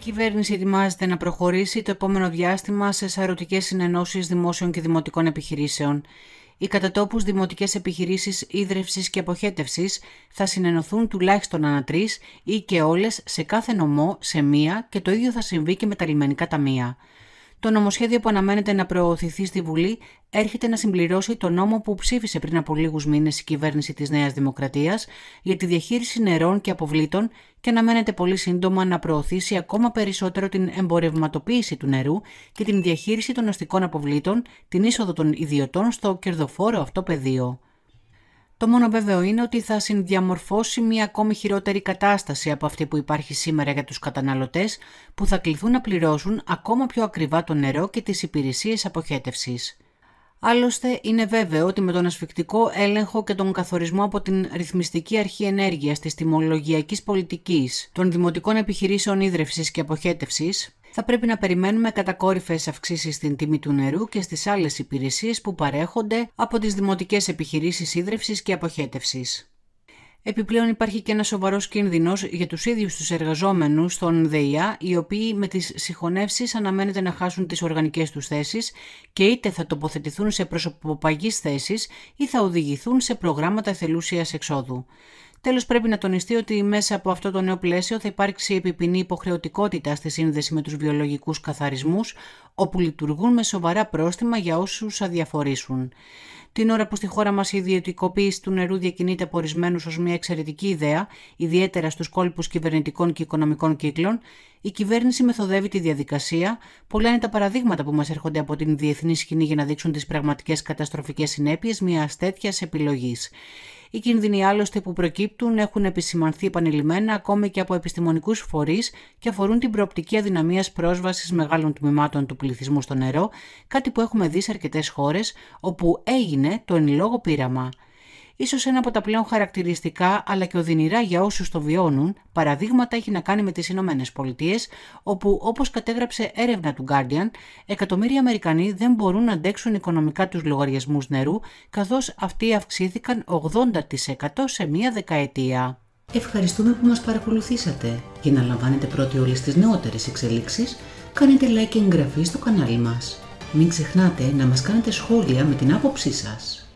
κυβέρνηση ετοιμάζεται να προχωρήσει το επόμενο διάστημα σε σαρωτικέ συνενώσεις δημόσιων και δημοτικών επιχειρήσεων. Οι κατατόπους δημοτικές επιχειρήσεις, ίδρυυσης και αποχέτευσης θα συνενωθούν τουλάχιστον ανά τρεις ή και όλες σε κάθε νομό, σε μία και το ίδιο θα συμβεί και με τα λιμενικά ταμεία. Το νομοσχέδιο που αναμένεται να προωθηθεί στη Βουλή έρχεται να συμπληρώσει το νόμο που ψήφισε πριν από λίγους μήνες η κυβέρνηση της Νέας Δημοκρατίας για τη διαχείριση νερών και αποβλήτων και αναμένεται πολύ σύντομα να προωθήσει ακόμα περισσότερο την εμπορευματοποίηση του νερού και την διαχείριση των αστικών αποβλήτων, την είσοδο των ιδιωτών στο κερδοφόρο αυτό πεδίο. Το μόνο βέβαιο είναι ότι θα συνδιαμορφώσει μια ακόμη χειρότερη κατάσταση από αυτή που υπάρχει σήμερα για τους καταναλωτές που θα κληθούν να πληρώσουν ακόμα πιο ακριβά το νερό και τις υπηρεσίες αποχέτευσης. Άλλωστε, είναι βέβαιο ότι με τον ασφικτικό έλεγχο και τον καθορισμό από την Ρυθμιστική Αρχή Ενέργειας της Τιμολογιακής Πολιτικής των Δημοτικών Επιχειρήσεων Ήδρευση και Αποχέτευσης, θα πρέπει να περιμένουμε κατακόρυφες αυξήσεις στην τιμή του νερού και στις άλλες υπηρεσίες που παρέχονται από τις δημοτικές επιχειρήσεις ίδρυυσης και αποχέτευσης. Επιπλέον υπάρχει και ένας σοβαρός κίνδυνος για τους ίδιους τους εργαζόμενους στον ΔΕΙΑ, οι οποίοι με τις συγχωνεύσεις αναμένεται να χάσουν τις οργανικές τους θέσεις και είτε θα τοποθετηθούν σε προσωποπαγεί θέσεις ή θα οδηγηθούν σε προγράμματα θελούσιας εξόδου. Τέλος, πρέπει να τονιστεί ότι μέσα από αυτό το νέο πλαίσιο θα υπάρξει επιπεινή υποχρεωτικότητα στη σύνδεση με τους βιολογικούς καθαρισμούς, όπου λειτουργούν με σοβαρά πρόστιμα για όσους αδιαφορήσουν. Την ώρα που στη χώρα μας η ιδιωτικοποίηση του νερού διακινείται από ορισμένους ως μια εξαιρετική ιδέα, ιδιαίτερα στους κόλπους κυβερνητικών και οικονομικών κύκλων, η κυβέρνηση μεθοδεύει τη διαδικασία. Πολλά είναι τα παραδείγματα που μας έρχονται από την διεθνή σκηνή για να δείξουν τις πραγματικές καταστροφικές συνέπειες μιας τέτοιας επιλογής. Οι κίνδυνοι άλλωστε που προκύπτουν έχουν επισημανθεί επανειλημμένα ακόμη και από επιστημονικούς φορείς και αφορούν την προοπτική αδυναμίας πρόσβασης μεγάλων τμήματων του πληθυσμού στο νερό, κάτι που έχουμε δει σε αρκετές χώρες όπου έγινε το εν λόγω πείραμα σω ένα από τα πλέον χαρακτηριστικά αλλά και οδυνηρά για όσους το βιώνουν παραδείγματα έχει να κάνει με τις Ηνωμένες Πολιτείες, όπου όπως κατέγραψε έρευνα του Guardian, εκατομμύρια Αμερικανοί δεν μπορούν να αντέξουν οικονομικά τους λογαριασμούς νερού, καθώς αυτοί αυξήθηκαν 80% σε μία δεκαετία. Ευχαριστούμε που μας παρακολουθήσατε. Για να λαμβάνετε πρώτοι όλες τις νεότερες εξελίξεις, κάνετε like και εγγραφή στο κανάλι μας. Μην ξεχνάτε να μας κάνετε σχόλια με την άποψή σας.